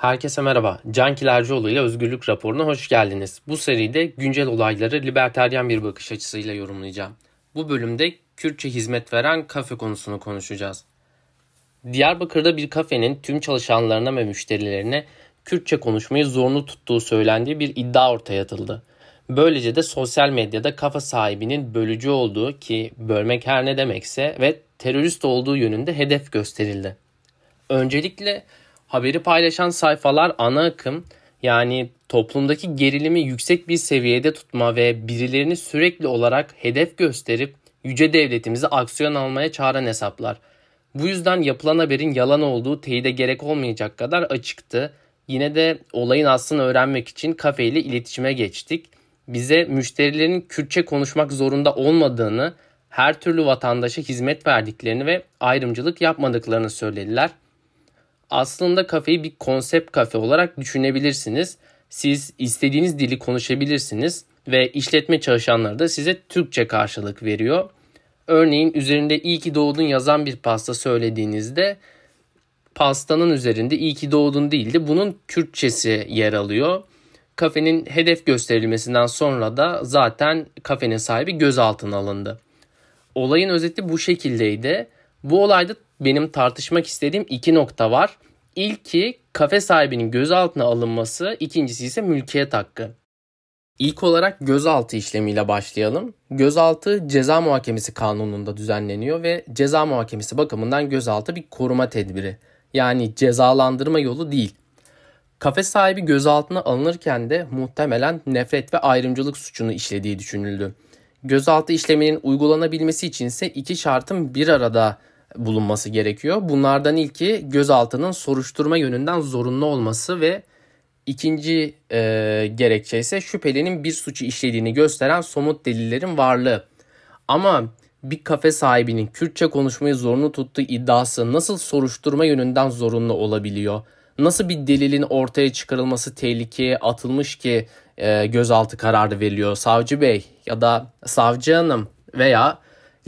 Herkese merhaba. Can Kilercioğlu ile Özgürlük Raporu'na hoş geldiniz. Bu seride güncel olayları liberteryen bir bakış açısıyla yorumlayacağım. Bu bölümde Kürtçe hizmet veren kafe konusunu konuşacağız. Diyarbakır'da bir kafenin tüm çalışanlarına ve müşterilerine Kürtçe konuşmayı zorunlu tuttuğu söylendiği bir iddia ortaya atıldı. Böylece de sosyal medyada kafa sahibinin bölücü olduğu ki bölmek her ne demekse ve terörist olduğu yönünde hedef gösterildi. Öncelikle haberi paylaşan sayfalar ana akım yani toplumdaki gerilimi yüksek bir seviyede tutma ve birilerini sürekli olarak hedef gösterip yüce devletimizi aksiyon almaya çağıran hesaplar. Bu yüzden yapılan haberin yalan olduğu teyide gerek olmayacak kadar açıktı. Yine de olayın aslını öğrenmek için ile iletişime geçtik. Bize müşterilerin Kürtçe konuşmak zorunda olmadığını, her türlü vatandaşa hizmet verdiklerini ve ayrımcılık yapmadıklarını söylediler aslında kafeyi bir konsept kafe olarak düşünebilirsiniz. Siz istediğiniz dili konuşabilirsiniz ve işletme çalışanları da size Türkçe karşılık veriyor. Örneğin üzerinde iyi ki doğdun yazan bir pasta söylediğinizde pastanın üzerinde iyi ki doğdun değildi. de bunun Kürtçesi yer alıyor. Kafenin hedef gösterilmesinden sonra da zaten kafenin sahibi gözaltına alındı. Olayın özeti bu şekildeydi. Bu olayda benim tartışmak istediğim iki nokta var. İlki kafe sahibinin gözaltına alınması, ikincisi ise mülkiyet hakkı. İlk olarak gözaltı işlemiyle başlayalım. Gözaltı ceza muhakemesi kanununda düzenleniyor ve ceza muhakemesi bakımından gözaltı bir koruma tedbiri. Yani cezalandırma yolu değil. Kafe sahibi gözaltına alınırken de muhtemelen nefret ve ayrımcılık suçunu işlediği düşünüldü. Gözaltı işleminin uygulanabilmesi için ise iki şartın bir arada bulunması gerekiyor. Bunlardan ilki gözaltının soruşturma yönünden zorunlu olması ve ikinci e, gerekçe ise şüphelinin bir suçu işlediğini gösteren somut delillerin varlığı. Ama bir kafe sahibinin Kürtçe konuşmayı zorunlu tuttuğu iddiası nasıl soruşturma yönünden zorunlu olabiliyor? Nasıl bir delilin ortaya çıkarılması tehlikeye atılmış ki e, gözaltı kararı veriliyor savcı bey ya da savcı hanım veya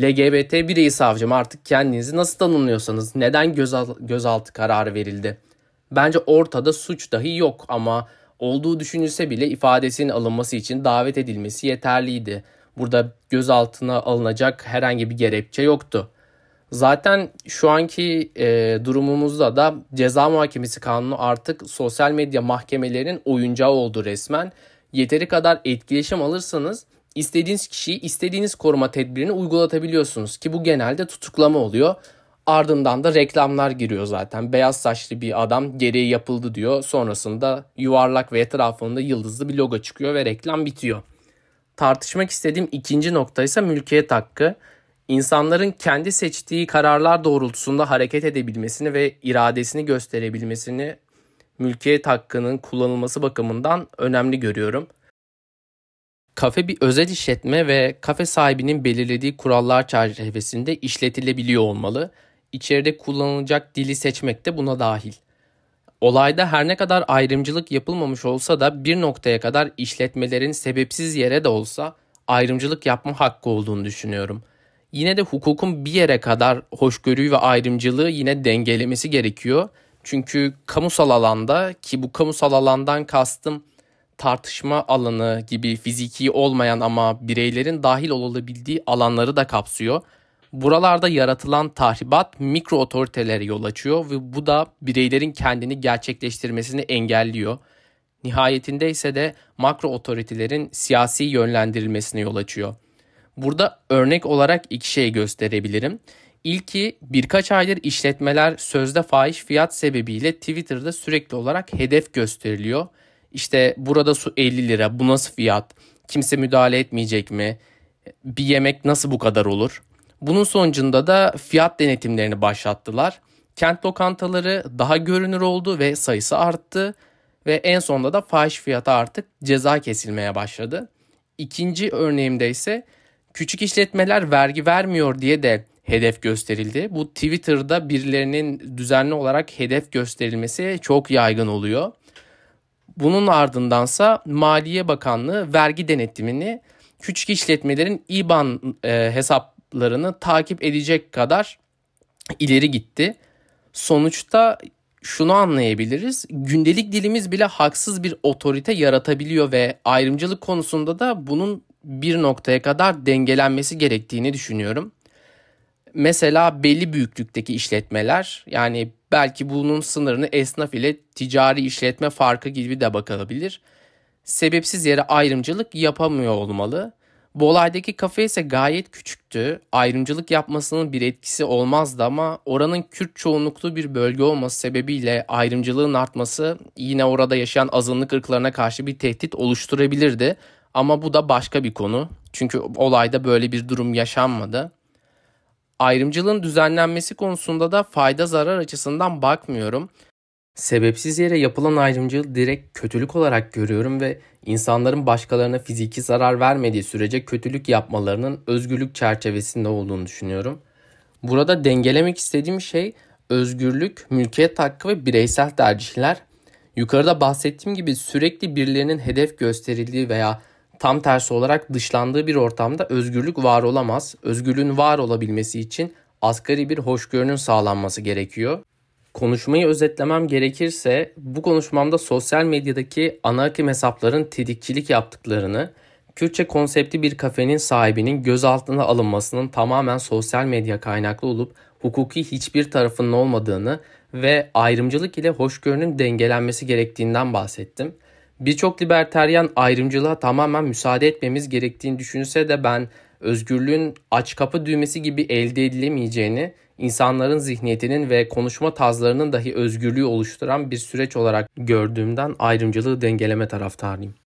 LGBT bireyi savcım artık kendinizi nasıl tanımlıyorsanız neden gözaltı kararı verildi? Bence ortada suç dahi yok ama olduğu düşünülse bile ifadesinin alınması için davet edilmesi yeterliydi. Burada gözaltına alınacak herhangi bir gerekçe yoktu. Zaten şu anki e, durumumuzda da ceza muhakemesi kanunu artık sosyal medya mahkemelerinin oyuncağı oldu resmen. Yeteri kadar etkileşim alırsanız istediğiniz kişiyi istediğiniz koruma tedbirini uygulatabiliyorsunuz ki bu genelde tutuklama oluyor. Ardından da reklamlar giriyor zaten. Beyaz saçlı bir adam gereği yapıldı diyor. Sonrasında yuvarlak ve etrafında yıldızlı bir logo çıkıyor ve reklam bitiyor. Tartışmak istediğim ikinci nokta ise mülkiyet hakkı. İnsanların kendi seçtiği kararlar doğrultusunda hareket edebilmesini ve iradesini gösterebilmesini mülkiyet hakkının kullanılması bakımından önemli görüyorum.'' Kafe bir özel işletme ve kafe sahibinin belirlediği kurallar çerçevesinde işletilebiliyor olmalı. İçeride kullanılacak dili seçmek de buna dahil. Olayda her ne kadar ayrımcılık yapılmamış olsa da bir noktaya kadar işletmelerin sebepsiz yere de olsa ayrımcılık yapma hakkı olduğunu düşünüyorum. Yine de hukukun bir yere kadar hoşgörüyü ve ayrımcılığı yine dengelemesi gerekiyor. Çünkü kamusal alanda ki bu kamusal alandan kastım tartışma alanı gibi fiziki olmayan ama bireylerin dahil olabildiği alanları da kapsıyor. Buralarda yaratılan tahribat mikro otoritelere yol açıyor ve bu da bireylerin kendini gerçekleştirmesini engelliyor. Nihayetinde ise de makro otoritelerin siyasi yönlendirilmesine yol açıyor. Burada örnek olarak iki şey gösterebilirim. İlki birkaç aydır işletmeler sözde fahiş fiyat sebebiyle Twitter'da sürekli olarak hedef gösteriliyor işte burada su 50 lira bu nasıl fiyat? Kimse müdahale etmeyecek mi? Bir yemek nasıl bu kadar olur? Bunun sonucunda da fiyat denetimlerini başlattılar. Kent lokantaları daha görünür oldu ve sayısı arttı ve en sonunda da fahiş fiyata artık ceza kesilmeye başladı. İkinci örneğimde ise küçük işletmeler vergi vermiyor diye de hedef gösterildi. Bu Twitter'da birilerinin düzenli olarak hedef gösterilmesi çok yaygın oluyor. Bunun ardındansa Maliye Bakanlığı vergi denetimini küçük işletmelerin IBAN e, hesaplarını takip edecek kadar ileri gitti. Sonuçta şunu anlayabiliriz. Gündelik dilimiz bile haksız bir otorite yaratabiliyor ve ayrımcılık konusunda da bunun bir noktaya kadar dengelenmesi gerektiğini düşünüyorum. Mesela belli büyüklükteki işletmeler yani belki bunun sınırını esnaf ile ticari işletme farkı gibi de bakılabilir. Sebepsiz yere ayrımcılık yapamıyor olmalı. Bu olaydaki kafe ise gayet küçüktü. Ayrımcılık yapmasının bir etkisi olmazdı ama oranın Kürt çoğunluklu bir bölge olması sebebiyle ayrımcılığın artması yine orada yaşayan azınlık ırklarına karşı bir tehdit oluşturabilirdi. Ama bu da başka bir konu. Çünkü olayda böyle bir durum yaşanmadı. Ayrımcılığın düzenlenmesi konusunda da fayda zarar açısından bakmıyorum. Sebepsiz yere yapılan ayrımcılığı direkt kötülük olarak görüyorum ve insanların başkalarına fiziki zarar vermediği sürece kötülük yapmalarının özgürlük çerçevesinde olduğunu düşünüyorum. Burada dengelemek istediğim şey özgürlük, mülkiyet hakkı ve bireysel tercihler. Yukarıda bahsettiğim gibi sürekli birilerinin hedef gösterildiği veya Tam tersi olarak dışlandığı bir ortamda özgürlük var olamaz. Özgürlüğün var olabilmesi için asgari bir hoşgörünün sağlanması gerekiyor. Konuşmayı özetlemem gerekirse bu konuşmamda sosyal medyadaki ana akım hesapların tetikçilik yaptıklarını, Kürtçe konseptli bir kafenin sahibinin gözaltına alınmasının tamamen sosyal medya kaynaklı olup hukuki hiçbir tarafının olmadığını ve ayrımcılık ile hoşgörünün dengelenmesi gerektiğinden bahsettim. Birçok liberteryan ayrımcılığa tamamen müsaade etmemiz gerektiğini düşünse de ben özgürlüğün aç kapı düğmesi gibi elde edilemeyeceğini, insanların zihniyetinin ve konuşma tarzlarının dahi özgürlüğü oluşturan bir süreç olarak gördüğümden ayrımcılığı dengeleme taraftarıyım.